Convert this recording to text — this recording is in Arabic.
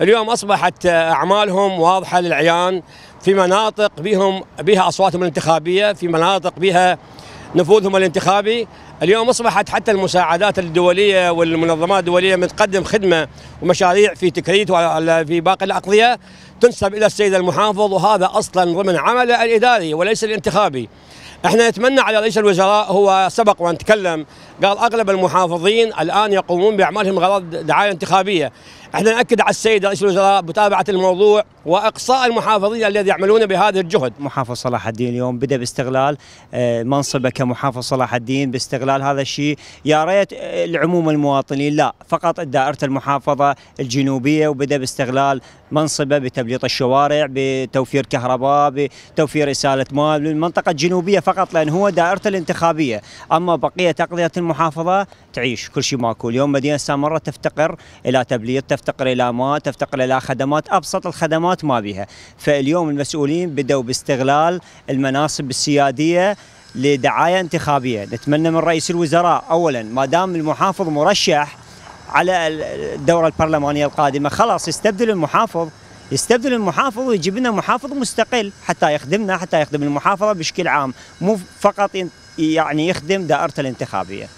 اليوم أصبحت أعمالهم واضحة للعيان في مناطق بهم بها أصواتهم الانتخابية في مناطق بها نفوذهم الانتخابي اليوم أصبحت حتى المساعدات الدولية والمنظمات الدولية متقدم خدمة ومشاريع في تكريت في باقي الأقضية تنسب إلى السيد المحافظ وهذا أصلا ضمن عمله الإداري وليس الانتخابي احنا نتمنى على رئيس الوزراء هو سبق وان تكلم قال اغلب المحافظين الان يقومون باعمالهم غرض دعايه انتخابيه احنا ناكد على السيد رئيس الوزراء متابعه الموضوع واقصاء المحافظين الذي يعملون بهذا الجهد. محافظ صلاح الدين اليوم بدا باستغلال آه، منصبه كمحافظ صلاح الدين باستغلال هذا الشيء يا ريت العموم آه، المواطنين لا فقط دائره المحافظه الجنوبيه وبدا باستغلال منصبه بتبليط الشوارع بتوفير كهرباء بتوفير اساله مال للمنطقه الجنوبيه فقط لان هو دائرته الانتخابيه اما بقيه اقضيه المحافظه تعيش كل شيء ماكو اليوم مدينه سامره تفتقر الى تبليط تفتقر الى ماء تفتقر الى خدمات ابسط الخدمات ما بها فاليوم المسؤولين بدوا باستغلال المناصب السياديه لدعايه انتخابيه نتمنى من رئيس الوزراء اولا ما دام المحافظ مرشح على الدوره البرلمانيه القادمه خلاص يستبدل المحافظ يستبدل المحافظ ويجيب لنا محافظ مستقل حتى يخدمنا حتى يخدم المحافظه بشكل عام مو فقط يعني يخدم دائرته الانتخابيه